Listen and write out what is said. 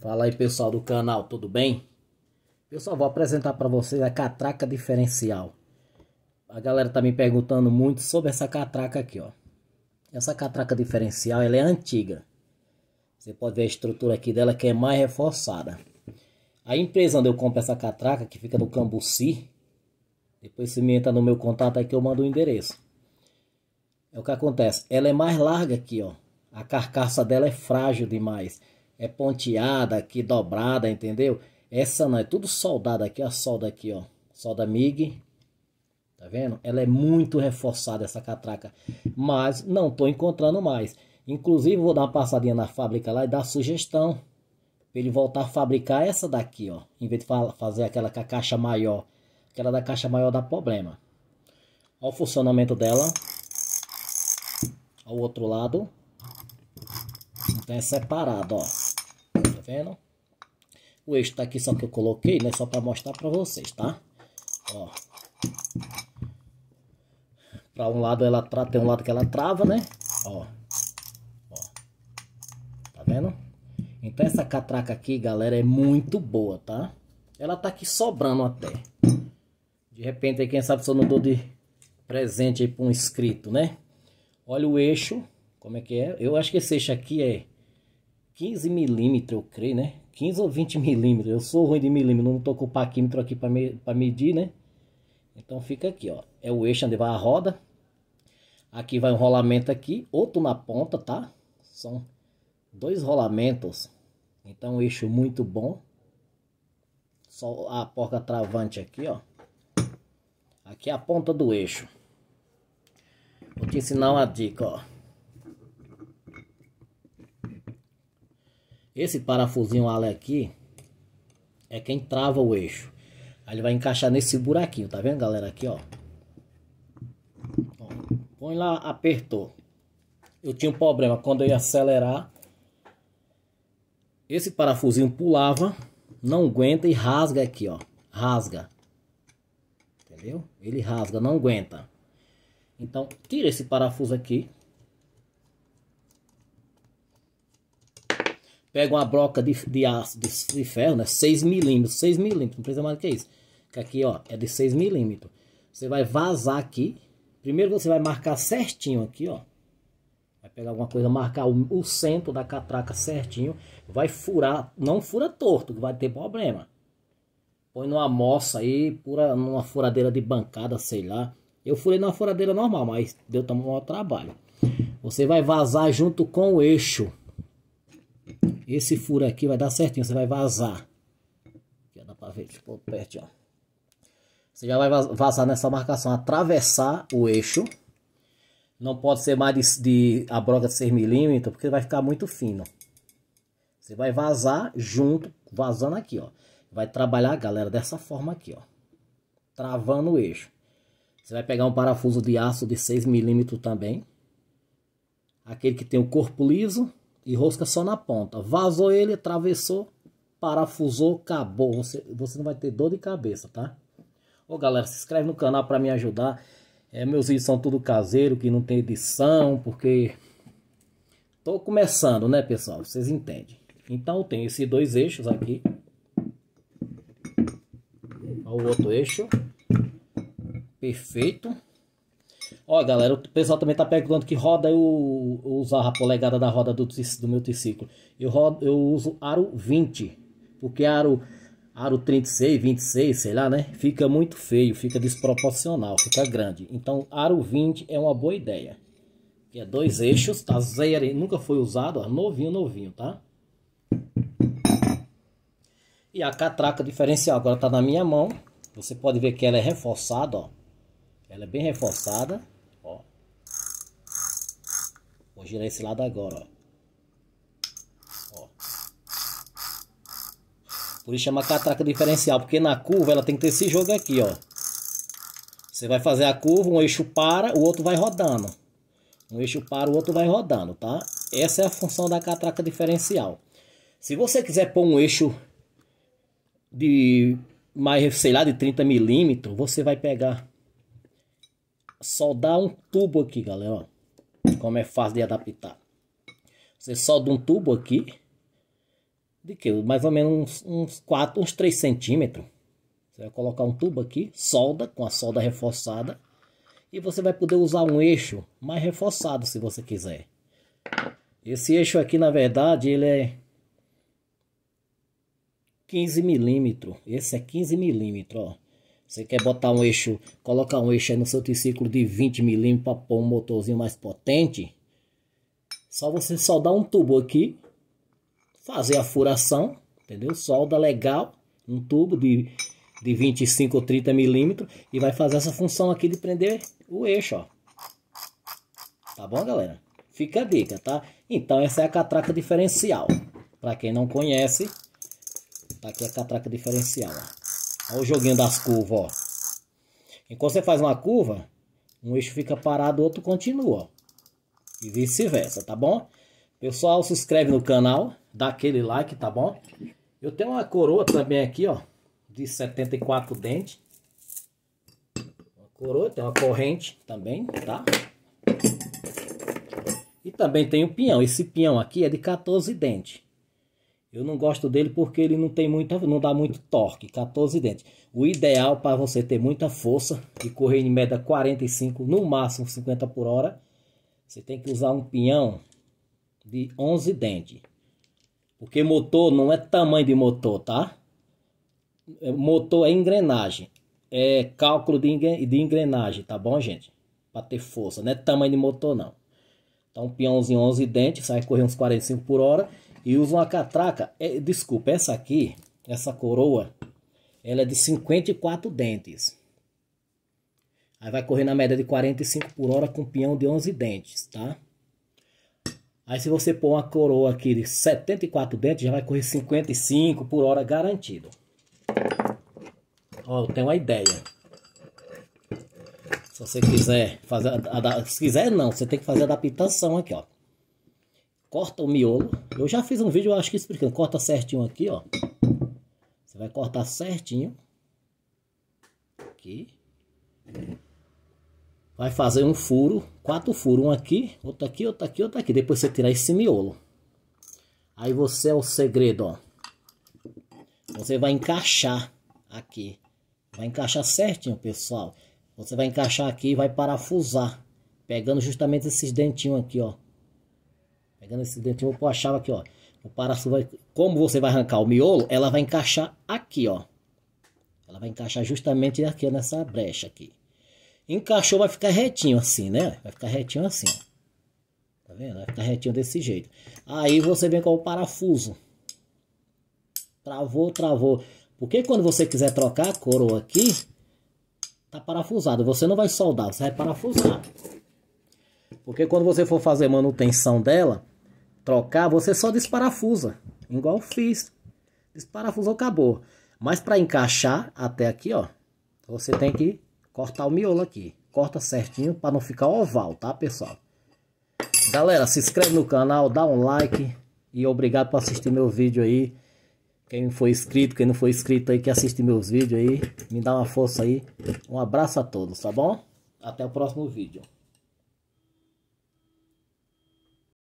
Fala aí pessoal do canal, tudo bem? Eu só vou apresentar para vocês a catraca diferencial. A galera tá me perguntando muito sobre essa catraca aqui, ó. Essa catraca diferencial, ela é antiga. Você pode ver a estrutura aqui dela que é mais reforçada. A empresa onde eu compro essa catraca, que fica no Cambuci, depois se me entra no meu contato aí que eu mando o endereço. É o que acontece, ela é mais larga aqui, ó. A carcaça dela é frágil demais é ponteada aqui, dobrada, entendeu? Essa não, é tudo soldado aqui, ó, solda aqui, ó. Solda MIG, tá vendo? Ela é muito reforçada, essa catraca, mas não tô encontrando mais. Inclusive, vou dar uma passadinha na fábrica lá e dar sugestão pra ele voltar a fabricar essa daqui, ó. Em vez de fazer aquela com a caixa maior. Aquela da caixa maior dá problema. Ó o funcionamento dela. Ao outro lado. Então é separado, ó vendo? O eixo tá aqui só que eu coloquei, né? Só para mostrar para vocês, tá? Ó. Para um lado ela tra... tem um lado que ela trava, né? Ó. Ó. Tá vendo? Então essa catraca aqui, galera, é muito boa, tá? Ela tá aqui sobrando até. De repente aí, quem sabe se eu não dou de presente aí para um inscrito, né? Olha o eixo, como é que é? Eu acho que esse eixo aqui é 15 milímetros, eu creio, né? 15 ou 20 milímetros. Eu sou ruim de milímetro, não tô com o paquímetro aqui para me, pra medir, né? Então fica aqui, ó. É o eixo onde vai a roda. Aqui vai um rolamento aqui, outro na ponta, tá? São dois rolamentos. Então um eixo muito bom. Só a porca travante aqui, ó. Aqui é a ponta do eixo. Vou te ensinar uma dica, ó. Esse parafusinho ali aqui é quem trava o eixo. Aí ele vai encaixar nesse buraquinho, tá vendo, galera? Aqui, ó. ó põe lá, apertou. Eu tinha um problema, quando eu ia acelerar, esse parafusinho pulava, não aguenta e rasga aqui, ó. Rasga. Entendeu? Ele rasga, não aguenta. Então, tira esse parafuso aqui, Pega uma broca de, de aço, de, de ferro, né? 6 milímetros, 6 milímetros, não precisa mais do que isso. Que aqui, ó, é de 6 milímetros. Você vai vazar aqui. Primeiro você vai marcar certinho aqui, ó. Vai pegar alguma coisa, marcar o, o centro da catraca certinho. Vai furar, não fura torto, que vai ter problema. Põe numa moça aí, pura, numa furadeira de bancada, sei lá. Eu furei numa furadeira normal, mas deu tamanho trabalho. Você vai vazar junto com o eixo. Esse furo aqui vai dar certinho, você vai vazar. Aqui, dá pra ver, tipo, perto, ó. Você já vai vazar nessa marcação, atravessar o eixo. Não pode ser mais de, de a broca de 6 milímetros, porque vai ficar muito fino. Você vai vazar junto, vazando aqui, ó. Vai trabalhar, galera, dessa forma aqui, ó. Travando o eixo. Você vai pegar um parafuso de aço de 6 milímetros também. Aquele que tem o corpo liso e rosca só na ponta. Vazou ele, atravessou, parafusou, acabou. Você, você não vai ter dor de cabeça, tá? Ô galera, se inscreve no canal para me ajudar. É, meus vídeos são tudo caseiro, que não tem edição, porque... Tô começando, né, pessoal? Vocês entendem. Então tem esses dois eixos aqui. Olha o outro eixo. Perfeito. Ó, galera, o pessoal também tá perguntando que roda eu, usar a polegada da roda do, do meu triciclo. Eu, rodo, eu uso aro 20, porque aro, aro 36, 26, sei lá, né? Fica muito feio, fica desproporcional, fica grande. Então, aro 20 é uma boa ideia. Que é dois eixos, tá zero, nunca foi usado, ó, novinho, novinho, tá? E a catraca diferencial agora tá na minha mão. Você pode ver que ela é reforçada, ó. Ela é bem reforçada girar esse lado agora, ó. ó. Por isso chama catraca diferencial, porque na curva ela tem que ter esse jogo aqui, ó. Você vai fazer a curva, um eixo para, o outro vai rodando. Um eixo para, o outro vai rodando, tá? Essa é a função da catraca diferencial. Se você quiser pôr um eixo de mais, sei lá, de 30 milímetros, você vai pegar, soldar um tubo aqui, galera, ó. Como é fácil de adaptar. Você solda um tubo aqui. De que? Mais ou menos uns, uns 4, uns 3 centímetros. Você vai colocar um tubo aqui, solda, com a solda reforçada. E você vai poder usar um eixo mais reforçado, se você quiser. Esse eixo aqui, na verdade, ele é 15 milímetros. Esse é 15 milímetros, ó. Você quer botar um eixo, colocar um eixo no seu triciclo de 20 milímetros para pôr um motorzinho mais potente. Só você soldar um tubo aqui, fazer a furação, entendeu? Solda legal, um tubo de, de 25 ou 30 milímetros e vai fazer essa função aqui de prender o eixo, ó. Tá bom, galera? Fica a dica, tá? Então essa é a catraca diferencial. Para quem não conhece, tá aqui a catraca diferencial, ó. Olha o joguinho das curvas, ó. Enquanto você faz uma curva, um eixo fica parado, o outro continua, ó. E vice-versa, tá bom? Pessoal, se inscreve no canal, dá aquele like, tá bom? Eu tenho uma coroa também aqui, ó, de 74 dentes. Uma coroa, tem uma corrente também, tá? E também tem um pinhão. Esse pinhão aqui é de 14 dentes. Eu não gosto dele porque ele não tem muita, não dá muito torque, 14 dentes. O ideal para você ter muita força e correr em média 45, no máximo 50 por hora, você tem que usar um pinhão de 11 dentes. Porque motor não é tamanho de motor, tá? É, motor é engrenagem. É cálculo de engrenagem, tá bom, gente? Para ter força, não é tamanho de motor, não. Então, um pinhãozinho 11 dentes, sai correr uns 45 por hora e usa uma catraca. É, desculpa, essa aqui, essa coroa, ela é de 54 dentes. Aí vai correr na média de 45 por hora com pinhão de 11 dentes, tá? Aí se você pôr uma coroa aqui de 74 dentes, já vai correr 55 por hora garantido. Ó, eu tenho uma ideia. Se você quiser fazer, se quiser não, você tem que fazer adaptação aqui, ó corta o miolo. Eu já fiz um vídeo, acho que explicando. Corta certinho aqui, ó. Você vai cortar certinho. Aqui. Vai fazer um furo, quatro furos, um aqui, outro aqui, outro aqui, outro aqui. Depois você tirar esse miolo. Aí você é o segredo, ó. Você vai encaixar aqui. Vai encaixar certinho, pessoal. Você vai encaixar aqui e vai parafusar. Pegando justamente esses dentinhos aqui, ó. Pegando esse dentinho, eu achava aqui, ó. O paraço vai... Como você vai arrancar o miolo, ela vai encaixar aqui, ó. Ela vai encaixar justamente aqui, nessa brecha aqui. Encaixou, vai ficar retinho assim, né? Vai ficar retinho assim, ó. Tá vendo? Vai ficar retinho desse jeito. Aí você vem com o parafuso. Travou, travou. Porque quando você quiser trocar a coroa aqui, tá parafusado. Você não vai soldar, você vai parafusar. Porque quando você for fazer manutenção dela, trocar, você só desparafusa, igual eu fiz. Desparafusou, acabou. Mas para encaixar até aqui, ó, você tem que cortar o miolo aqui. Corta certinho para não ficar oval, tá, pessoal? Galera, se inscreve no canal, dá um like e obrigado por assistir meu vídeo aí. Quem foi inscrito, quem não foi inscrito aí, que assiste meus vídeos aí, me dá uma força aí. Um abraço a todos, tá bom? Até o próximo vídeo.